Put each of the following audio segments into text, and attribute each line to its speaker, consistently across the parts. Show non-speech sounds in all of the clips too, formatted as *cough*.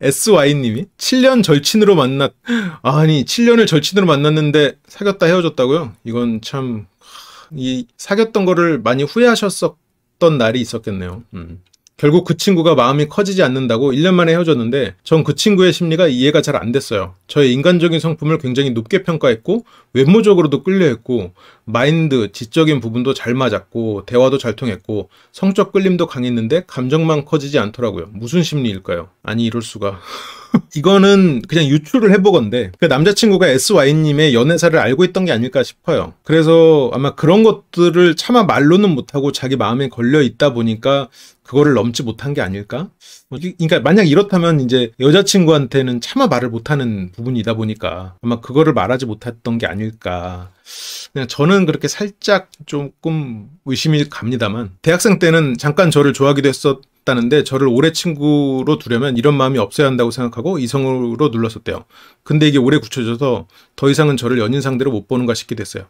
Speaker 1: SY님이 7년 절친으로 만났 아니 7년을 절친으로 만났는데 사귀었다 헤어졌다고요? 이건 참 이 사귀었던 거를 많이 후회하셨었던 날이 있었겠네요. 음. 결국 그 친구가 마음이 커지지 않는다고 1년 만에 헤어졌는데 전 그 친구의 심리가 이해가 잘 안 됐어요. 저의 인간적인 성품을 굉장히 높게 평가했고 외모적으로도 끌려했고 마인드, 지적인 부분도 잘 맞았고 대화도 잘 통했고 성적 끌림도 강했는데 감정만 커지지 않더라고요. 무슨 심리일까요? 아니 이럴 수가... *laughs* 이거는 그냥 유출을 해보건데 그 그러니까 남자친구가 SY님의 연애사를 알고 있던 게 아닐까 싶어요. 그래서 아마 그런 것들을 차마 말로는 못하고 자기 마음에 걸려 있다 보니까 그거를 넘지 못한 게 아닐까? 뭐 그러니까 만약 이렇다면 이제 여자친구한테는 차마 말을 못하는 부분이다 보니까 아마 그거를 말하지 못했던 게 아닐까. 그냥 저는 그렇게 살짝 조금 의심이 갑니다만 대학생 때는 잠깐 저를 좋아하기도 했었 싶다는데 저를 오래 친구로 두려면 이런 마음이 없어야 한다고 생각하고 이성으로 눌렀었대요. 근데 이게 오래 굳혀져서 더 이상은 저를 연인 상대로 못 보는가 싶게됐어요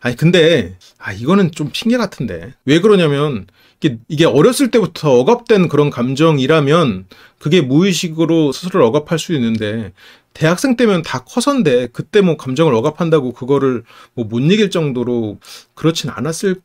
Speaker 1: 아니 근데 아 이거는 좀 핑계 같은데 왜 그러냐면 이게, 이게 어렸을 때부터 억압된 그런 감정이라면 그게 무의식으로 스스로를 억압할 수 있는데 대학생 때면 다 커서인데 그때 뭐 감정을 억압한다고 그거를 뭐못 이길 정도로 그렇진 않았을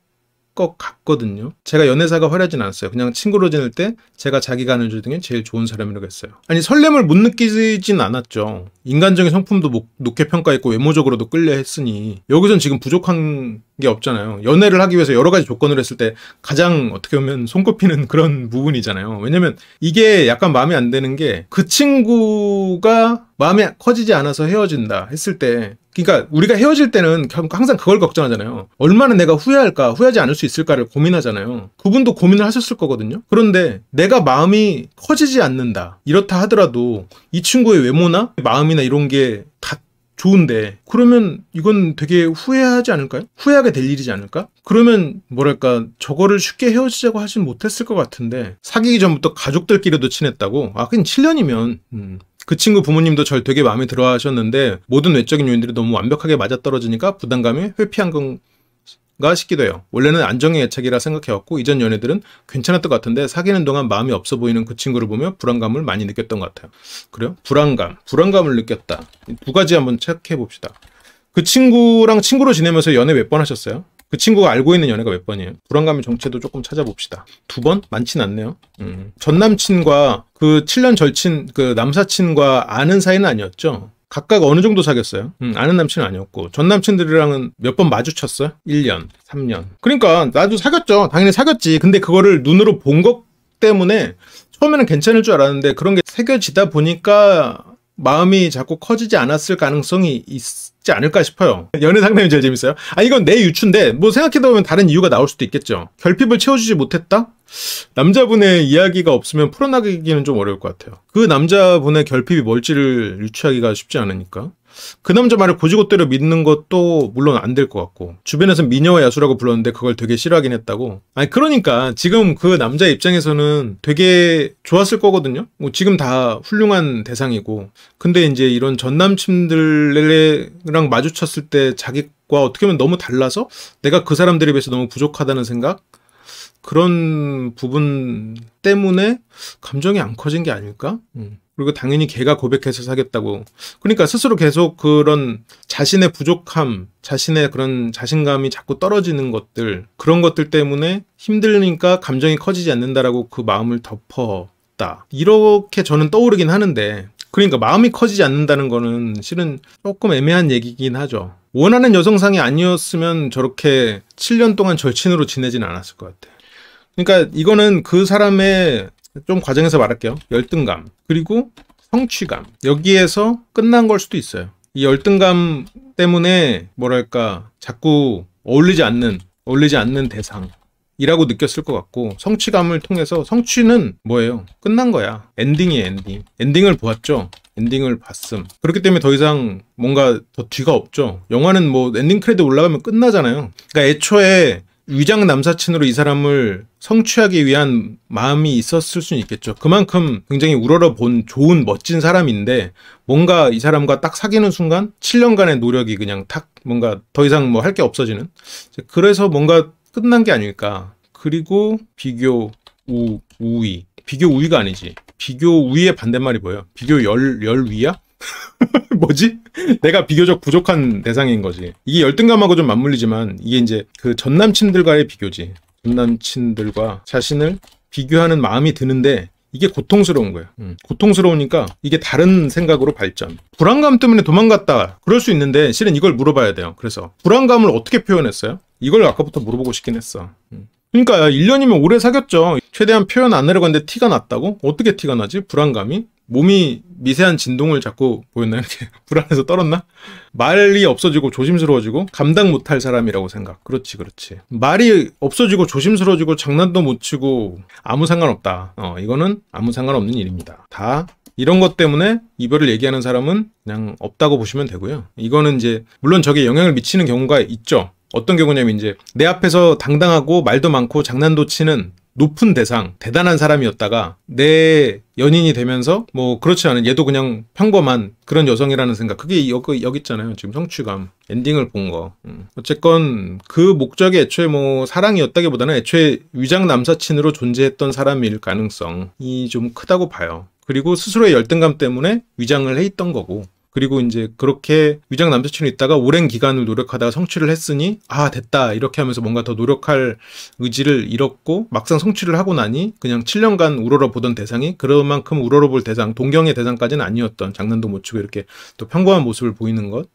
Speaker 1: 것 같거든요. 제가 연애사가 화려하진 않았어요. 그냥 친구로 지낼 때 제가 자기가 아는 줄 중에 제일 좋은 사람이라고 했어요. 아니 설렘을 못 느끼진 않았죠. 인간적인 성품도 높게 평가했고 외모적으로도 끌려 했으니 여기선 지금 부족한 게 없잖아요. 연애를 하기 위해서 여러 가지 조건을 했을 때 가장 어떻게 보면 손꼽히는 *laughs* 그런 부분이잖아요. 왜냐면 이게 약간 마음에 안 드는 게 그 친구가 마음에 커지지 않아서 헤어진다 했을 때 그러니까 우리가 헤어질 때는 항상 그걸 걱정하잖아요. 얼마나 내가 후회할까, 후회하지 않을 수 있을까를 고민하잖아요. 그분도 고민을 하셨을 거거든요. 그런데 내가 마음이 커지지 않는다. 이렇다 하더라도 이 친구의 외모나 마음이나 이런 게 다 좋은데 그러면 이건 되게 후회하지 않을까요? 후회하게 될 일이지 않을까? 그러면 뭐랄까 저거를 쉽게 헤어지자고 하진 못했을 것 같은데 사귀기 전부터 가족들끼리도 친했다고 아 그냥 7년이면 음. 그 친구 부모님도 절 되게 마음에 들어 하셨는데 모든 외적인 요인들이 너무 완벽하게 맞아떨어지니까 부담감이 회피한 건가 싶기도 해요. 원래는 안정의 애착이라 생각해왔고 이전 연애들은 괜찮았던 것 같은데 사귀는 동안 마음이 없어 보이는 그 친구를 보며 불안감을 많이 느꼈던 것 같아요. 그래요? 불안감, 불안감을 느꼈다. 두 가지 한번 체크해 봅시다. 그 친구랑 친구로 지내면서 연애 몇 번 하셨어요? 그 친구가 알고 있는 연애가 몇 번이에요? 불안감의 정체도 조금 찾아봅시다. 두 번? 많진 않네요. 음. 전 남친과 그 7년 절친 그 남사친과 아는 사이는 아니었죠. 각각 어느 정도 사귀었어요? 음, 아는 남친은 아니었고 전 남친들이랑은 몇 번 마주쳤어요? 1년, 3년. 그러니까 나도 사귀었죠. 당연히 사귀었지. 근데 그거를 눈으로 본 것 때문에 처음에는 괜찮을 줄 알았는데 그런 게 새겨지다 보니까 마음이 자꾸 커지지 않았을 가능성이 있지 않을까 싶어요. 연애 상담이 제일 재밌어요. 아, 이건 내 유추인데, 뭐 생각해보면 다른 이유가 나올 수도 있겠죠. 결핍을 채워주지 못했다? 남자분의 이야기가 없으면 풀어나기는 가좀 어려울 것 같아요. 그 남자분의 결핍이 뭘지를 유추하기가 쉽지 않으니까. 그 남자 말을 고지고대로 믿는 것도 물론 안 될 것 같고 주변에서 미녀와 야수라고 불렀는데 그걸 되게 싫어하긴 했다고 아니 그러니까 지금 그 남자 입장에서는 되게 좋았을 거거든요 뭐 지금 다 훌륭한 대상이고 근데 이제 이런 전 남친들랑 마주쳤을 때 자기 과 어떻게 보면 너무 달라서 내가 그 사람들에 비해서 너무 부족하다는 생각 그런 부분 때문에 감정이 안 커진 게 아닐까? 음. 그리고 당연히 걔가 고백해서 사겠다고. 그러니까 스스로 계속 그런 자신의 부족함, 자신의 그런 자신감이 자꾸 떨어지는 것들, 그런 것들 때문에 힘들니까 감정이 커지지 않는다라고 그 마음을 덮었다. 이렇게 저는 떠오르긴 하는데, 그러니까 마음이 커지지 않는다는 거는 실은 조금 애매한 얘기긴 하죠. 원하는 여성상이 아니었으면 저렇게 7년 동안 절친으로 지내진 않았을 것 같아요. 그러니까 이거는 그 사람의 좀 과정에서 말할게요. 열등감 그리고 성취감 여기에서 끝난 걸 수도 있어요. 이 열등감 때문에 뭐랄까 자꾸 어울리지 않는 어울리지 않는 대상 이라고 느꼈을 것 같고 성취감을 통해서 성취는 뭐예요? 끝난 거야. 엔딩이 엔딩. 엔딩을 보았죠. 엔딩을 봤음. 그렇기 때문에 더 이상 뭔가 더 뒤가 없죠. 영화는 뭐 엔딩 크레딧 올라가면 끝나잖아요. 그러니까 애초에 위장 남사친으로 이 사람을 성취하기 위한 마음이 있었을 수는 있겠죠. 그만큼 굉장히 우러러 본 좋은 멋진 사람인데 뭔가 이 사람과 딱 사귀는 순간 7년간의 노력이 그냥 탁 뭔가 더 이상 뭐 할 게 없어지는 그래서 뭔가 끝난 게 아닐까. 그리고 비교 우, 우위. 비교 우위가 아니지. 비교 우위의 반대말이 뭐예요? 비교 열, 열위야? *laughs* 뭐지? 내가 비교적 부족한 대상인 거지. 이게 열등감하고 좀 맞물리지만 이게 이제 그 전남친들과의 비교지. 전남친들과 자신을 비교하는 마음이 드는데 이게 고통스러운 거야 음. 고통스러우니까 이게 다른 생각으로 발전. 불안감 때문에 도망갔다. 그럴 수 있는데 실은 이걸 물어봐야 돼요. 그래서 불안감을 어떻게 표현했어요? 이걸 아까부터 물어보고 싶긴 했어. 음. 그러니까 1년이면 오래 사귀었죠. 최대한 표현 안 하려고 했는데 티가 났다고? 어떻게 티가 나지? 불안감이? 몸이 미세한 진동을 자꾸 보였나요? 이렇게 *laughs* 불안해서 떨었나? 말이 없어지고 조심스러워지고 감당 못할 사람이라고 생각. 그렇지, 그렇지. 말이 없어지고 조심스러워지고 장난도 못 치고 아무 상관없다. 어, 이거는 아무 상관없는 일입니다. 다 이런 것 때문에 이별을 얘기하는 사람은 그냥 없다고 보시면 되고요. 이거는 이제 물론 저게 영향을 미치는 경우가 있죠. 어떤 경우냐면 이제 내 앞에서 당당하고 말도 많고 장난도 치는 높은 대상, 대단한 사람이었다가 내 연인이 되면서 뭐 그렇지 않은 얘도 그냥 평범한 그런 여성이라는 생각 그게 여기, 여기 있잖아요 지금 성취감 엔딩을 본거 음. 어쨌건 그 목적이 애초에 뭐 사랑이었다기보다는 애초에 위장 남사친으로 존재했던 사람일 가능성이 좀 크다고 봐요 그리고 스스로의 열등감 때문에 위장을 해 있던 거고 그리고 이제 그렇게 위장 남자친구 있다가 오랜 기간을 노력하다가 성취를 했으니 아 됐다 이렇게 하면서 뭔가 더 노력할 의지를 잃었고 막상 성취를 하고 나니 그냥 7년간 우러러 보던 대상이 그런 만큼 우러러 볼 대상 동경의 대상까지는 아니었던 장난도 못 치고 이렇게 또 평범한 모습을 보이는 것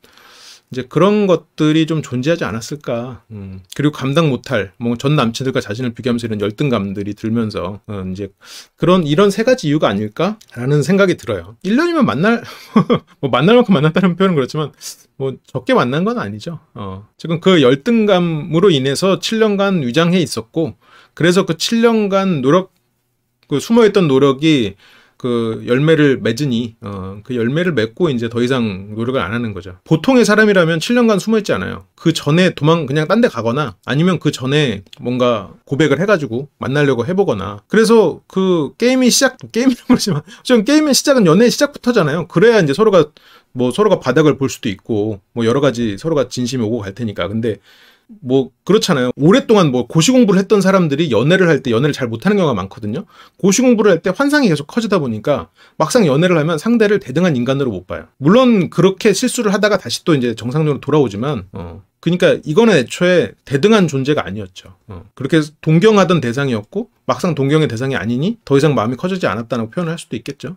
Speaker 1: 이제 그런 것들이 좀 존재하지 않았을까. 음. 그리고 감당 못할 뭐 전 남친들과 자신을 비교하면서 이런 열등감들이 들면서 음, 이제 그런 이런 세 가지 이유가 아닐까라는 생각이 들어요. 1년이면 만날 *laughs* 뭐 만날 만큼 만났다는 표현은 그렇지만 뭐 적게 만난 건 아니죠. 어. 지금 그 열등감으로 인해서 7년간 위장해 있었고 그래서 그 7년간 노력 그 숨어있던 노력이 그 열매를 맺으니 어, 그 열매를 맺고 이제 더 이상 노력을 안 하는 거죠. 보통의 사람이라면 7년간 숨어 있지 않아요. 그 전에 도망 그냥 딴 데 가거나 아니면 그 전에 뭔가 고백을 해가지고 만나려고 해보거나 그래서 그 게임이 시작 게임이라고 그러지만 좀 게임의 시작은 연애의 시작부터잖아요. 그래야 이제 서로가 뭐 서로가 바닥을 볼 수도 있고 뭐 여러 가지 서로가 진심이 오고 갈 테니까 근데 뭐 그렇잖아요. 오랫동안 뭐 고시 공부를 했던 사람들이 연애를 할 때 연애를 잘 못하는 경우가 많거든요. 고시 공부를 할 때 환상이 계속 커지다 보니까 막상 연애를 하면 상대를 대등한 인간으로 못 봐요. 물론 그렇게 실수를 하다가 다시 또 이제 정상적으로 돌아오지만 어. 그러니까 이거는 애초에 대등한 존재가 아니었죠. 어. 그렇게 동경하던 대상이었고 막상 동경의 대상이 아니니 더 이상 마음이 커지지 않았다는 표현을 할 수도 있겠죠.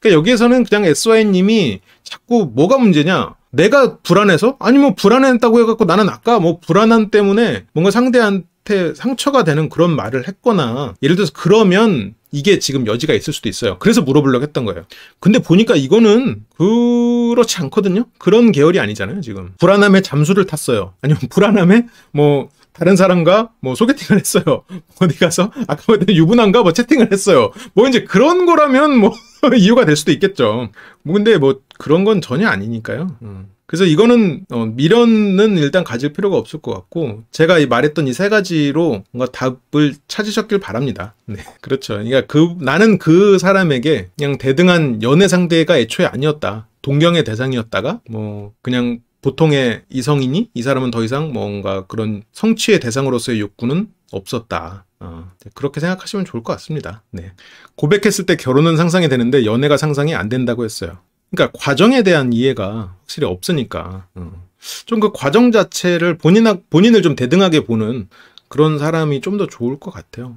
Speaker 1: 그러니까 여기에서는 그냥 SY님이 자꾸 뭐가 문제냐? 내가 불안해서? 아니 뭐 불안했다고 해갖고 나는 아까 뭐 불안함 때문에 뭔가 상대한테 상처가 되는 그런 말을 했거나 예를 들어서 그러면 이게 지금 여지가 있을 수도 있어요. 그래서 물어보려고 했던 거예요. 근데 보니까 이거는 그렇지 않거든요. 그런 계열이 아니잖아요, 지금. 불안함에 잠수를 탔어요. 아니면 불안함에 뭐 다른 사람과 뭐 소개팅을 했어요. 어디 가서 아까 말했던 유부남과 뭐 채팅을 했어요. 뭐 이제 그런 거라면 뭐 *laughs* 이유가 될 수도 있겠죠. 뭐 근데 뭐 그런 건 전혀 아니니까요. 음. 그래서 이거는 어, 미련은 일단 가질 필요가 없을 것 같고 제가 이 말했던 이 세 가지로 뭔가 답을 찾으셨길 바랍니다. 네, *laughs* 그렇죠. 그러니까 그 나는 그 사람에게 그냥 대등한 연애 상대가 애초에 아니었다. 동경의 대상이었다가 뭐 그냥 보통의 이성이니이 사람은 더 이상 뭔가 그런 성취의 대상으로서의 욕구는 없었다. 어, 네, 그렇게 생각하시면 좋을 것 같습니다. 네. 고백했을 때 결혼은 상상이 되는데 연애가 상상이 안 된다고 했어요. 그러니까 과정에 대한 이해가 확실히 없으니까 어. 좀그 과정 자체를 본인 본인을 좀 대등하게 보는 그런 사람이 좀 더 좋을 것 같아요.